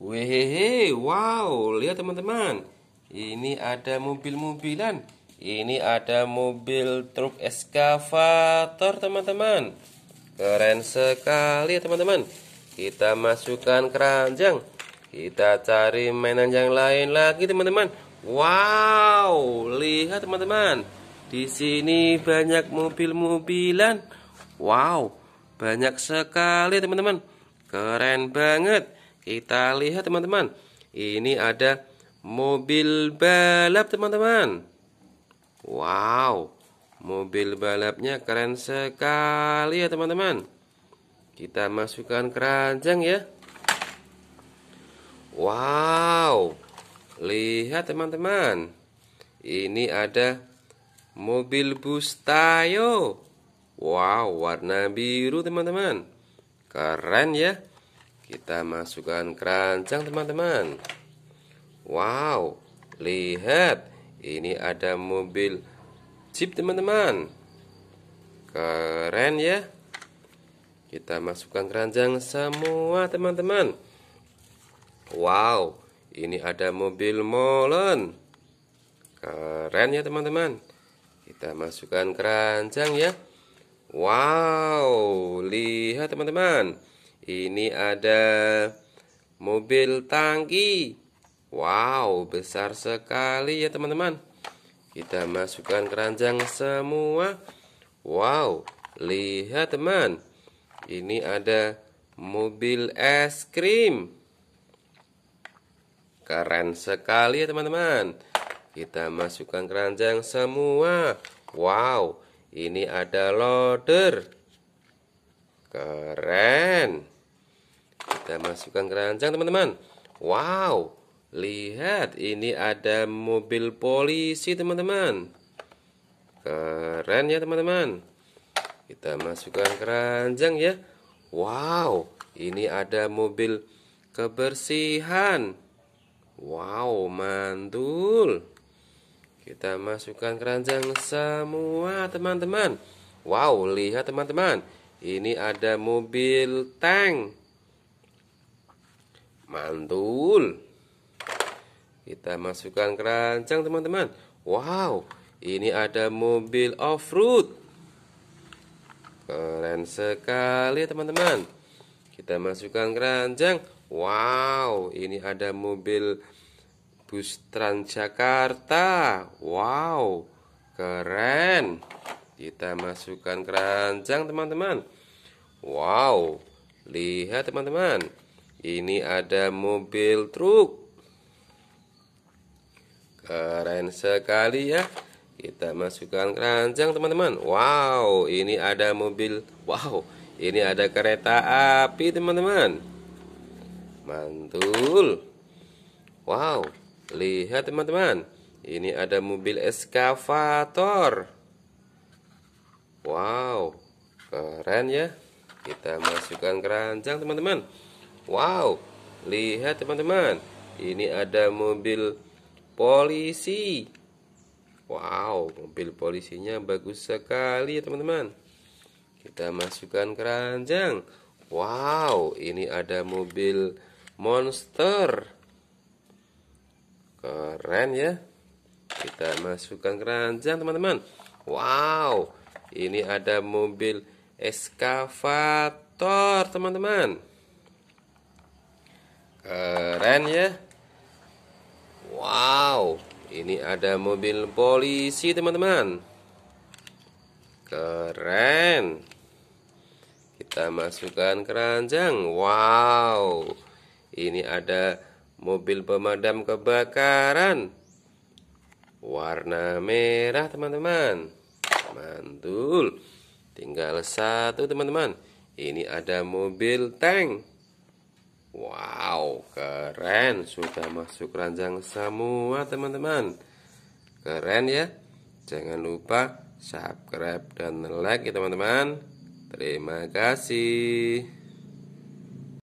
Wehehe, wow, lihat teman-teman. Ini ada mobil-mobilan. Ini ada mobil truk eskavator, teman-teman. Keren sekali, ya, teman-teman. Kita masukkan keranjang. Kita cari mainan yang lain lagi, teman-teman. Wow, lihat teman-teman. Di sini banyak mobil-mobilan. Wow, banyak sekali, teman-teman. Keren banget. Kita lihat teman-teman. Ini ada mobil balap teman-teman. Wow. Mobil balapnya keren sekali ya teman-teman. Kita masukkan keranjang ya. Wow. Lihat teman-teman. Ini ada mobil bus Tayo. Wow, warna biru teman-teman. Keren ya. Kita masukkan keranjang teman-teman Wow Lihat Ini ada mobil Jeep teman-teman Keren ya Kita masukkan keranjang semua teman-teman Wow Ini ada mobil molen Keren ya teman-teman Kita masukkan keranjang ya Wow Lihat teman-teman ini ada mobil tangki. Wow, besar sekali ya teman-teman. Kita masukkan keranjang semua. Wow, lihat teman. Ini ada mobil es krim. Keren sekali ya teman-teman. Kita masukkan keranjang semua. Wow, ini ada loader. Keren. Kita masukkan keranjang teman-teman. Wow. Lihat ini ada mobil polisi teman-teman. Keren ya teman-teman. Kita masukkan keranjang ya. Wow. Ini ada mobil kebersihan. Wow, mantul. Kita masukkan keranjang semua teman-teman. Wow, lihat teman-teman. Ini ada mobil tank. Mantul. Kita masukkan keranjang teman-teman. Wow, ini ada mobil off-road. Keren sekali teman-teman. Kita masukkan keranjang. Wow, ini ada mobil bus Transjakarta. Wow, keren. Kita masukkan keranjang teman-teman Wow Lihat teman-teman Ini ada mobil truk Keren sekali ya Kita masukkan keranjang teman-teman Wow ini ada mobil Wow ini ada kereta api teman-teman Mantul Wow Lihat teman-teman Ini ada mobil eskavator Wow, keren ya. Kita masukkan keranjang teman-teman. Wow, lihat teman-teman. Ini ada mobil polisi. Wow, mobil polisinya bagus sekali ya teman-teman. Kita masukkan keranjang. Wow, ini ada mobil monster. Keren ya. Kita masukkan keranjang teman-teman. Wow, ini ada mobil eskavator, teman-teman. Keren ya. Wow, ini ada mobil polisi, teman-teman. Keren. Kita masukkan keranjang. Wow. Ini ada mobil pemadam kebakaran warna merah teman-teman mantul tinggal satu teman-teman ini ada mobil tank wow keren sudah masuk ranjang semua teman-teman keren ya jangan lupa subscribe dan like ya teman-teman terima kasih